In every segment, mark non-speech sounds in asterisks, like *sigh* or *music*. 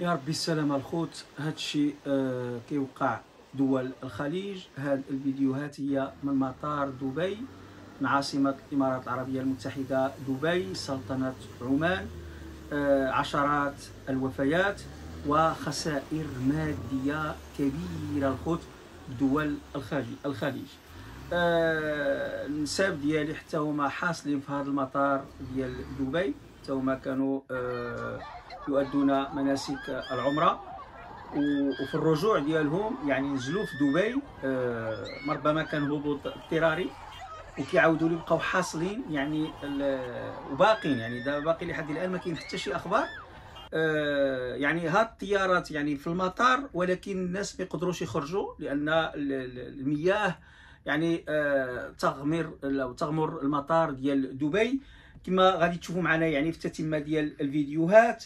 يا ربي السلام الخوت هادشي آه، كيوقع دول الخليج هاد الفيديوهات هي من مطار دبي من عاصمة الإمارات العربية المتحدة دبي سلطنة عمان آه، عشرات الوفيات وخسائر مادية كبيرة الخوت دول الخليج, آه، النساب ديالي حتى هما حاصلين في هذا المطار ديال دبي حتى هما كانوا آه، يؤدون مناسك العمره وفي الرجوع ديالهم يعني نزلوا في دبي آه، ربما كان هبوط اضطراري وكيعاودوا لي بقاو حاصلين يعني وباقين يعني دابا باقي لحد الان ما كاين حتى شي اخبار آه، يعني هاد الطيارات يعني في المطار ولكن الناس ما يقدروش يخرجوا لان المياه يعني تغمر لو تغمر المطار ديال دبي كما غادي تشوفوا معنا يعني في التتمه ديال الفيديوهات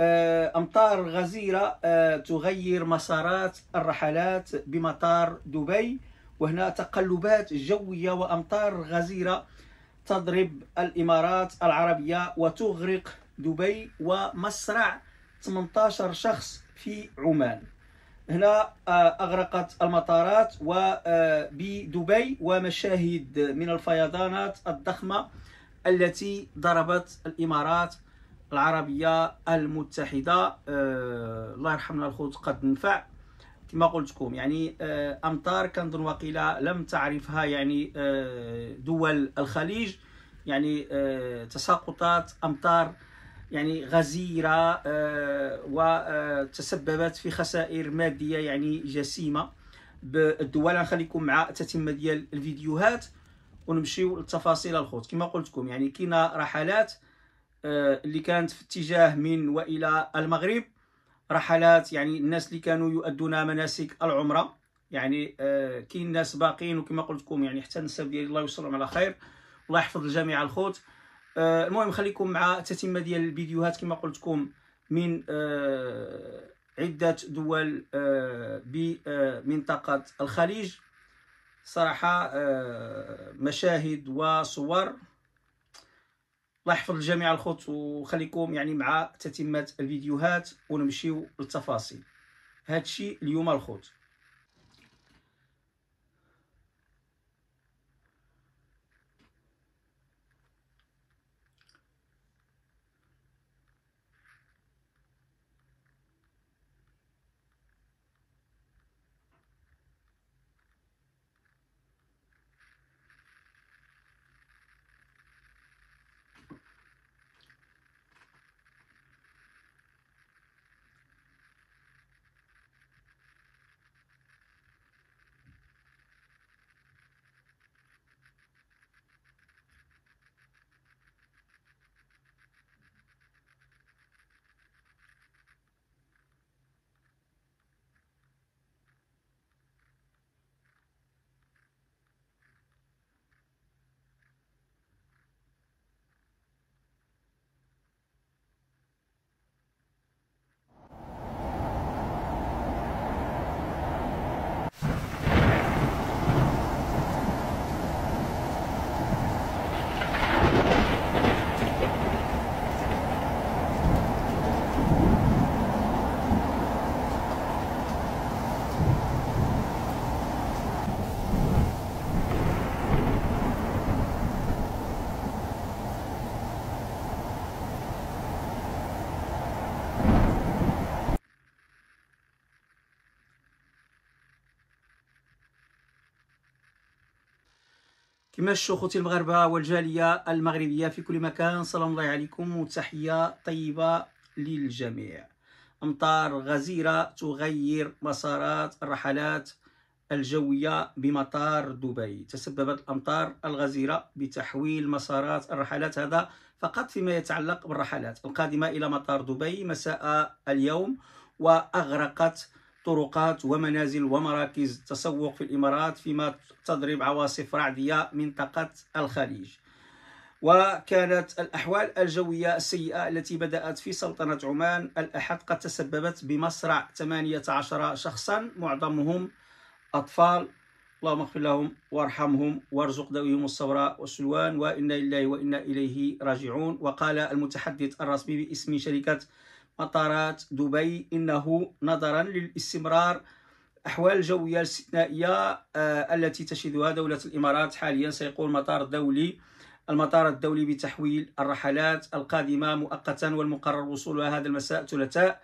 آه، امطار غزيره آه، تغير مسارات الرحلات بمطار دبي وهنا تقلبات جويه وامطار غزيره تضرب الامارات العربيه وتغرق دبي ومسرع 18 شخص في عمان هنا آه، اغرقت المطارات وبدبي ومشاهد من الفيضانات الضخمه التي ضربت الامارات العربيه المتحده أه الله يرحمنا الخوت قد نفع كما قلت لكم يعني أه امطار كنظن وقيله لم تعرفها يعني أه دول الخليج يعني أه تساقطات امطار يعني غزيره أه وتسببت آه، في خسائر ماديه يعني جسيمه بالدول غنخليكم مع تتمه ديال الفيديوهات ونمشيو للتفاصيل الخوت كما قلت لكم يعني كنا رحلات آه، اللي كانت في اتجاه من والى المغرب رحلات يعني الناس اللي كانوا يؤدون مناسك العمره يعني آه، كاين ناس باقين وكما قلت لكم يعني حتى النسب ديال الله يوصلهم على خير الله يحفظ الجميع الخوت آه، المهم خليكم مع تتمه ديال الفيديوهات كما قلت لكم من عده دول بمنطقه الخليج صراحة آه، مشاهد وصور الله يحفظ الجميع الخط وخليكم يعني مع تتمة الفيديوهات ونمشيو للتفاصيل هادشي اليوم الخط كما الشيخ خوتي المغاربه والجاليه المغربيه في كل مكان سلام الله عليكم وتحيه طيبه للجميع امطار غزيره تغير مسارات الرحلات الجويه بمطار دبي تسببت الامطار الغزيره بتحويل مسارات الرحلات هذا فقط فيما يتعلق بالرحلات القادمه الى مطار دبي مساء اليوم واغرقت طرقات ومنازل ومراكز تسوق في الإمارات فيما تضرب عواصف رعدية منطقة الخليج وكانت الأحوال الجوية السيئة التي بدأت في سلطنة عمان الأحد قد تسببت بمصرع 18 شخصا معظمهم أطفال اللهم اغفر لهم وارحمهم وارزق ذويهم الصبر والسلوان وإنا لله وإنا إليه راجعون وقال المتحدث الرسمي باسم شركة مطارات دبي إنه نظرا للاستمرار أحوال الجويه الاستثنائية آه، التي تشهدها دولة الإمارات حاليا سيقول مطار الدولي المطار الدولي بتحويل الرحلات القادمة مؤقتا والمقرر وصولها هذا المساء ثلاثاء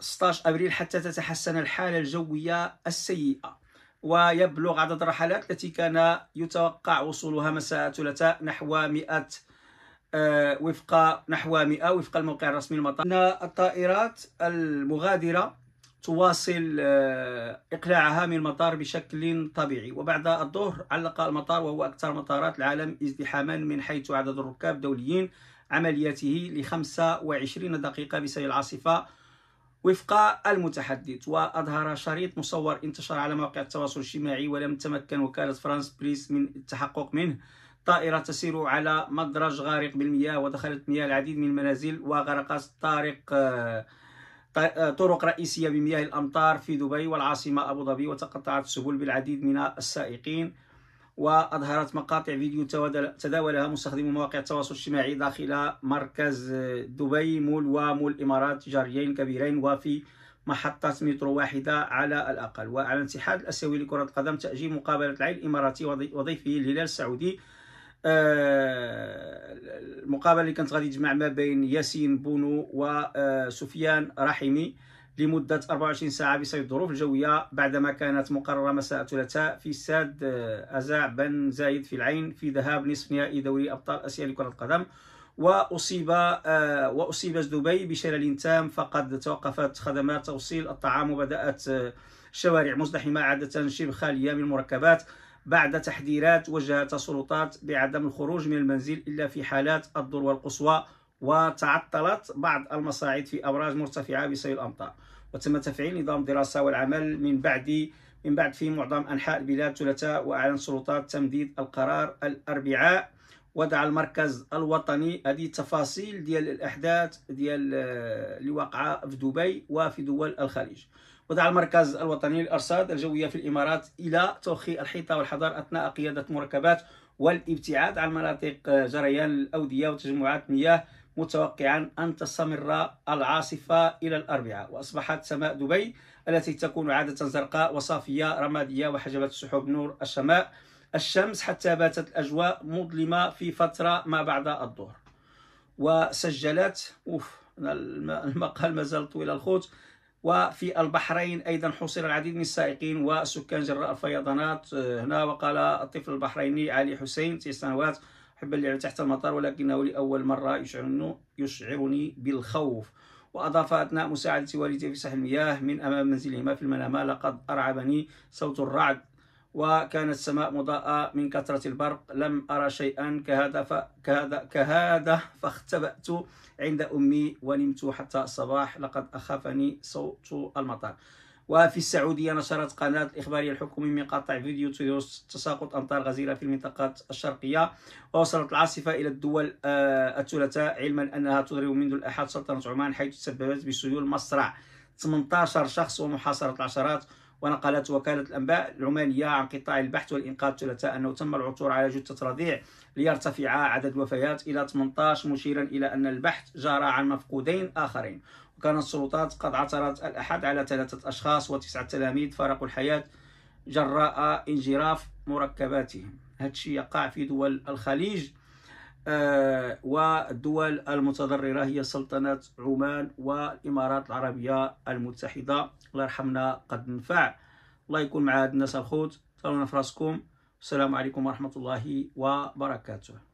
16 أبريل حتى تتحسن الحالة الجوية السيئة ويبلغ عدد الرحلات التي كان يتوقع وصولها مساء ثلاثاء نحو 100 آه، وفق نحو 100 وفق الموقع الرسمي للمطار ان الطائرات المغادره تواصل آه، اقلاعها من المطار بشكل طبيعي وبعد الظهر علق المطار وهو اكثر مطارات العالم ازدحاما من حيث عدد الركاب الدوليين عملياته ل 25 دقيقه بسبب العاصفه وفق المتحدث وأظهر شريط مصور انتشر على مواقع التواصل الاجتماعي ولم تمكن وكالة فرانس بريس من التحقق منه الطائرة تسير على مدرج غارق بالمياه ودخلت مياه العديد من المنازل وغرقت طارق آه، آه، طرق رئيسية بمياه الأمطار في دبي والعاصمة أبو ظبي وتقطعت السبل بالعديد من السائقين وأظهرت مقاطع فيديو تداولها مستخدمو مواقع التواصل الاجتماعي داخل مركز دبي مول ومول الإمارات جاريين كبيرين وفي محطة مترو واحدة على الأقل وعلى الاتحاد الآسيوي لكرة القدم تأجيل مقابلة العين الإماراتي وضيفه الهلال السعودي آه، المقابله اللي كانت غادي تجمع ما بين ياسين بونو وسفيان آه، رحيمي لمدة 24 ساعة بسبب الظروف الجوية بعدما كانت مقررة مساء الثلاثاء في ساد آه، أزاع بن زايد في العين في ذهاب نصف نهائي دوري أبطال آسيا لكرة القدم وأصيب وأصيبت دبي بشلل تام فقد توقفت خدمات توصيل الطعام وبدأت شوارع مزدحمة عادة شبه خالية من المركبات بعد تحذيرات وجهت السلطات بعدم الخروج من المنزل إلا في حالات الذروة القصوى وتعطلت بعض المصاعد في أبراج مرتفعة بسبب الأمطار وتم تفعيل نظام الدراسة والعمل من بعد من بعد في معظم أنحاء البلاد ثلاثاء وأعلن السلطات تمديد القرار الأربعاء وضع المركز الوطني هذه التفاصيل ديال الأحداث ديال اللي آه، واقعة في دبي وفي دول الخليج ودعا المركز الوطني للأرصاد الجوية في الإمارات إلى ترخي الحيطة والحذر أثناء قيادة مركبات والابتعاد عن مناطق آه، جريان الأودية وتجمعات مياه متوقعا أن تستمر العاصفة إلى الأربعاء وأصبحت سماء دبي التي تكون عادة زرقاء وصافية رمادية وحجبت سحب نور السماء الشمس حتى باتت الأجواء مظلمة في فترة ما بعد الظهر وسجلت أوف *laughs* المقال مازال طويل الخوت وفي البحرين أيضا حصر العديد من السائقين والسكان جراء الفيضانات آه، هنا وقال الطفل البحريني علي حسين تسع سنوات أحب اللعب تحت المطار ولكنه لأول مرة يشعرني, يشعرني بالخوف وأضاف أثناء مساعدة والدي في سحب المياه من أمام منزلهما في المنامه لقد أرعبني صوت الرعد وكانت السماء مضاءة من كثرة البرق لم أرى شيئا كهذا ف... كهذا كهذا فاختبأت عند أمي ونمت حتى الصباح لقد أخافني صوت المطر وفي السعودية نشرت قناة الإخبارية الحكومية مقاطع فيديو تيوس تساقط أمطار غزيرة في المنطقة الشرقية ووصلت العاصفة إلى الدول آه، الثلاثاء علما أنها تضرب منذ الأحد سلطنة عمان حيث تسببت بسيول مصرع 18 شخص ومحاصرة العشرات ونقلت وكالة الأنباء العمانية عن قطاع البحث والإنقاذ الثلاثاء أنه تم العثور على جثة رضيع ليرتفع عدد الوفيات إلى 18 مشيرا إلى أن البحث جرى عن مفقودين آخرين وكانت السلطات قد عثرت الأحد على ثلاثة أشخاص وتسعة تلاميذ فارقوا الحياة جراء انجراف مركباتهم هادشي يقع في دول الخليج آه، والدول المتضررة هي سلطنة عمان والإمارات العربية المتحدة الله يرحمنا قد نفع الله يكون مع هاد الناس الخوت تلونا في راسكم السلام عليكم ورحمة الله وبركاته